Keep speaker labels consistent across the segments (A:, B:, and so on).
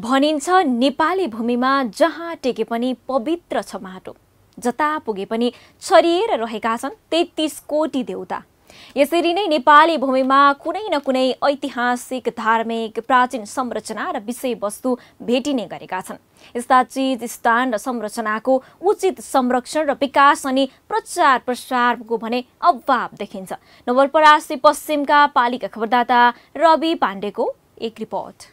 A: भनिन्छ नेपाली भूमिमा जहाँ टेके पनि पवित्र छ माटो जता पुगे पनि छरिएर रहेका छन् तेत्तिस कोटी देउता यसरी नै नेपाली भूमिमा कुनै न कुनै ऐतिहासिक धार्मिक प्राचीन संरचना र विषयवस्तु भेटिने गरेका छन् यस्ता चिज स्थान र संरचनाको उचित संरक्षण र विकास अनि प्रचार प्रसारको भने अभाव देखिन्छ नवलपरासी पश्चिमका पालिका खबरदाता रवि पाण्डेको एक रिपोर्ट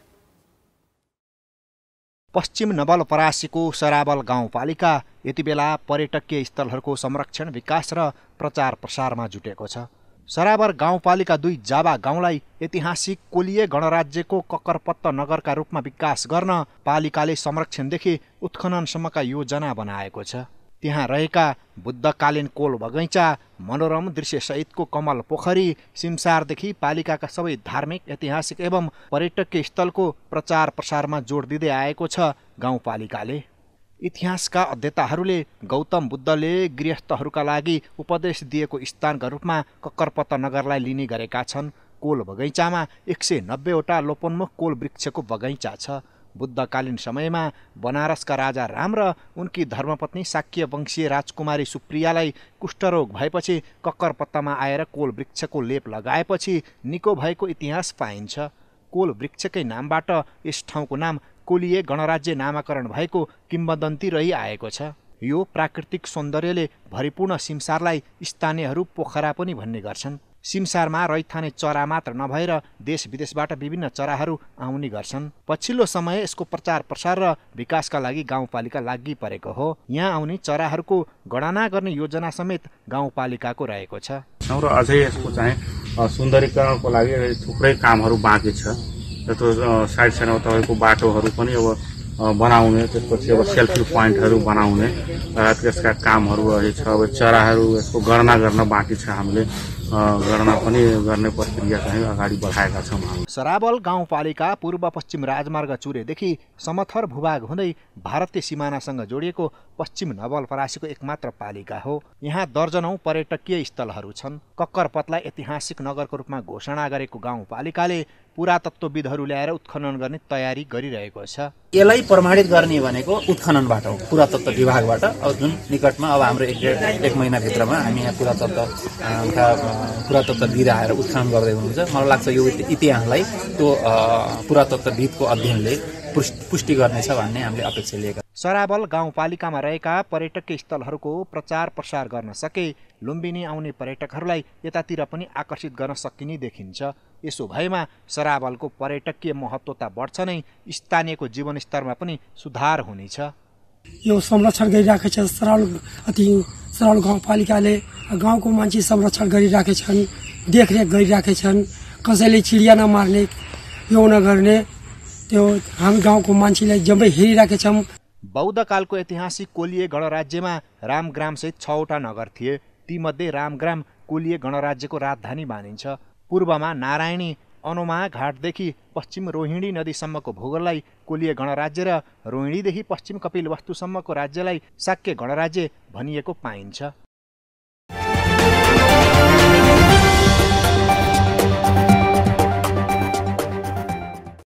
B: पश्चिम नवलपरासीको सराबल गाउँपालिका यति बेला पर्यटकीय स्थलहरूको संरक्षण विकास र प्रचार प्रसारमा जुटेको छ सराबर गाउँपालिका दुई जाबा गाउँलाई ऐतिहासिक कोलीय गणराज्यको ककरपत्त नगरका रूपमा विकास गर्न पालिकाले संरक्षणदेखि उत्खननसम्मका योजना बनाएको छ त्यहाँ रहेका बुद्धकालीन कोल बगैँचा मनोरम दृश्यसहितको कमल पोखरी सिमसारदेखि पालिकाका सबै धार्मिक ऐतिहासिक एवं पर्यटकीय स्थलको प्रचार प्रसारमा जोड दिँदै आएको छ गाउँपालिकाले इतिहासका अध्येताहरूले गौतम बुद्धले गृहस्थहरूका लागि उपदेश दिएको स्थानका रूपमा कक्करपत्त नगरलाई लिने गरेका छन् कोल बगैँचामा एक सय नब्बेवटा लोपोन्मुख कोल वृक्षको बगैँचा छ बुद्धकालीन समयमा बनारसका राजा राम र उनकी धर्मपत्नी शाक्य वंशीय राजकुमारी सुप्रियालाई कुष्ठरोग भएपछि पत्तामा आएर कोल वृक्षको लेप लगाएपछि निको भएको इतिहास पाइन्छ कोल वृक्षकै नामबाट यस ठाउँको नाम कोलिए गणराज्य नामाकरण भएको किम्बदन्ती रहिआएको छ यो प्राकृतिक सौन्दर्यले भरिपूर्ण सिमसारलाई स्थानीयहरू पोखरा पनि भन्ने गर्छन् सिमसारमा रैथाने चरा मात्र नभएर देश विदेशबाट विभिन्न चराहरू आउने गर्छन् पछिल्लो समय यसको प्रचार प्रसार र विकासका लागि गाउँपालिका लागि परेको हो यहाँ आउने चराहरूको गणना गर्ने योजना समेत गाउँपालिकाको रहेको छ र अझै यसको चाहिँ सुन्दरीकरणको लागि थुप्रै कामहरू बाँकी छ जस्तो साइड साइडमा तपाईँको बाटोहरू पनि अब बनाउने त्यसपछि अब सेल्फी पोइन्टहरू बनाउने र त्यसका कामहरू अझै छ अब चराहरू यसको गणना गर्न बाँकी छ हामीले गर्न पनि गर्ने प्रक्रिया चाहिँ अगाडि बढाएका छौँ सरावल गाउँपालिका पूर्व पश्चिम राजमार्ग चुरेदेखि समथर भूभाग हुँदै भारतीय सिमानासँग जोडिएको पश्चिम नवलपरासीको एकमात्र पालिका हो यहाँ दर्जनौ पर्यटकीय स्थलहरू छन् कक्करपतलाई ऐतिहासिक नगरको रूपमा घोषणा गरेको गाउँपालिकाले पुरातत्वविदहरू ल्याएर उत्खनन गर्ने तयारी गरिरहेको छ यसलाई प्रमाणित गर्ने भनेको उत्खननबाट हो पुरातत्व विभागबाट अब जुन निकटमा अब हाम्रो एक डेढ एक महिनाभित्रमा हामी यहाँ पुरातत्व पुरातत्वविद आएर उत्खनन गर्दै हुनुहुन्छ मलाई लाग्छ यो इतिहासलाई त्यो पुरातत्वविदको अध्ययनले पुष्टि गर्नेछ भन्ने हामीले अपेक्षा लिएका सराबल गाउँपालिकामा रहेका पर्यटकीय स्थलहरूको प्रचार प्रसार गर्न सके लुम्बिनी आउने पर्यटकहरूलाई यतातिर पनि आकर्षित गर्न सकिने देखिन्छ यसो भएमा सराबलको पर्यटकीय महत्त्वता बढ्छ नै स्थानीयको जीवनस्तरमा पनि सुधार हुनेछ यो संरक्षण गरिरहेको छ अति सरल गाउँपालिकाले गाउँको मान्छे संरक्षण गरिरहेका छन् देखरेख गरिरहेका छन् कसैले चिडिया नमार्ने यो नगर्ने त्यो हामी गाउँको मान्छेलाई जम्मै हेरिरहेका छौँ बौद्धकालको ऐतिहासिक कोलीय गणराज्यमा रामग्रामसहित छवटा नगर थिए तीमध्ये रामग्राम कोलीय गणराज्यको राजधानी मानिन्छ पूर्वमा नारायणी अनुमा घाटदेखि पश्चिम रोहिणी नदीसम्मको भूगोललाई कोलीय गणराज्य र रोहिणीदेखि पश्चिम कपिल वस्तुसम्मको राज्यलाई शाक्य गणराज्य भनिएको पाइन्छ